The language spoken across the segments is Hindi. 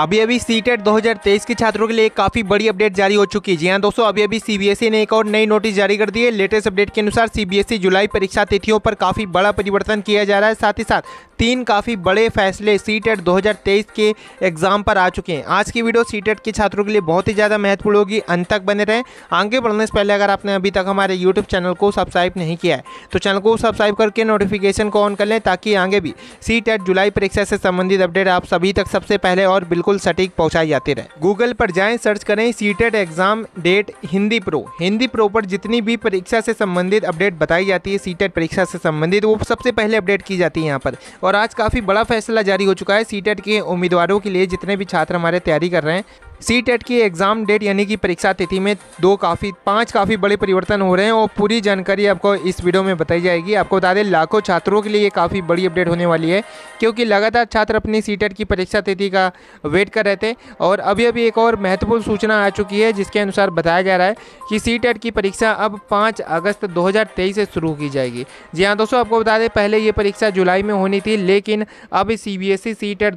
अभी अभी सी टेट e दो के छात्रों के लिए काफ़ी बड़ी अपडेट जारी हो चुकी है जी हाँ दोस्तों अभी अभी सीबीएसई e ने एक और नई नोटिस जारी कर दी है लेटेस्ट अपडेट के अनुसार सीबीएसई जुलाई e परीक्षा तिथियों पर काफ़ी बड़ा परिवर्तन किया जा रहा है साथ ही साथ तीन काफ़ी बड़े फैसले सी टेट दो के एग्ज़ाम पर आ चुके हैं आज की वीडियो सी टेट के छात्रों के लिए बहुत ही ज़्यादा महत्वपूर्ण होगी अंत तक बने रहें आगे बढ़ने से पहले अगर आपने अभी तक हमारे यूट्यूब चैनल को सब्सक्राइब नहीं किया है तो चैनल को सब्सक्राइब करके नोटिफिकेशन को ऑन कर लें ताकि आगे भी सी टेट जुलाई परीक्षा से संबंधित अपडेट आप सभी तक सबसे पहले और बिल्कुल सटीक पहुँचाई जाती रहे गूगल पर जाएँ सर्च करें C TET exam date Hindi pro Hindi pro पर जितनी भी परीक्षा से संबंधित अपडेट बताई जाती है सी टेट परीक्षा से संबंधित वो सबसे पहले अपडेट की जाती है यहाँ पर और और आज काफ़ी बड़ा फैसला जारी हो चुका है सीटेट के उम्मीदवारों के लिए जितने भी छात्र हमारे तैयारी कर रहे हैं सी टेट e की एग्ज़ाम डेट यानी कि परीक्षा तिथि में दो काफ़ी पांच काफ़ी बड़े परिवर्तन हो रहे हैं और पूरी जानकारी आपको इस वीडियो में बताई जाएगी आपको बता दें लाखों छात्रों के लिए ये काफ़ी बड़ी अपडेट होने वाली है क्योंकि लगातार छात्र अपनी सी टेट e की परीक्षा तिथि का वेट कर रहे थे और अभी अभी एक और महत्वपूर्ण सूचना आ चुकी है जिसके अनुसार बताया जा रहा है कि सी टेट e की परीक्षा अब पाँच अगस्त दो से शुरू की जाएगी जी हाँ दोस्तों आपको बता दें पहले ये परीक्षा जुलाई में होनी थी लेकिन अब C B S E C TET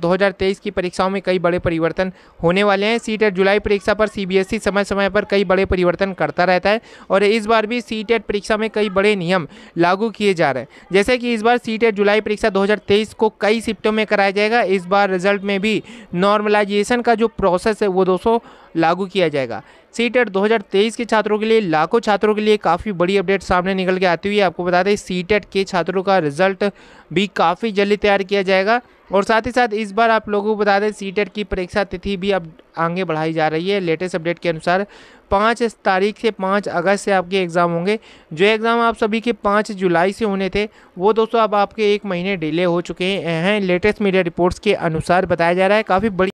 की परीक्षाओं में कई बड़े परिवर्तन होने वाले हैं सीटेट जुलाई परीक्षा पर सीबीएसई समय समय पर कई बड़े परिवर्तन करता रहता है और इस बार भी सी परीक्षा में कई बड़े नियम लागू किए जा रहे हैं जैसे कि इस बार सी जुलाई परीक्षा 2023 को कई शिफ्टों में कराया जाएगा इस बार रिजल्ट में भी नॉर्मलाइजेशन का जो प्रोसेस है वो दोस्तों लागू किया जाएगा सी टेट e दो के छात्रों के लिए लाखों छात्रों के लिए काफ़ी बड़ी अपडेट सामने निकल के आती हुई आपको बता दें सी टेट e के छात्रों का रिजल्ट भी काफ़ी जल्दी तैयार किया जाएगा और साथ ही साथ इस बार आप लोगों को बता दें सी टेट e की परीक्षा तिथि भी अब आगे बढ़ाई जा रही है लेटेस्ट अपडेट के अनुसार पाँच तारीख से पाँच अगस्त से आपके एग्ज़ाम होंगे जो एग्ज़ाम आप सभी के पाँच जुलाई से होने थे वो दोस्तों अब आपके एक महीने डिले हो चुके हैं लेटेस्ट मीडिया रिपोर्ट्स के अनुसार बताया जा रहा है काफ़ी बड़ी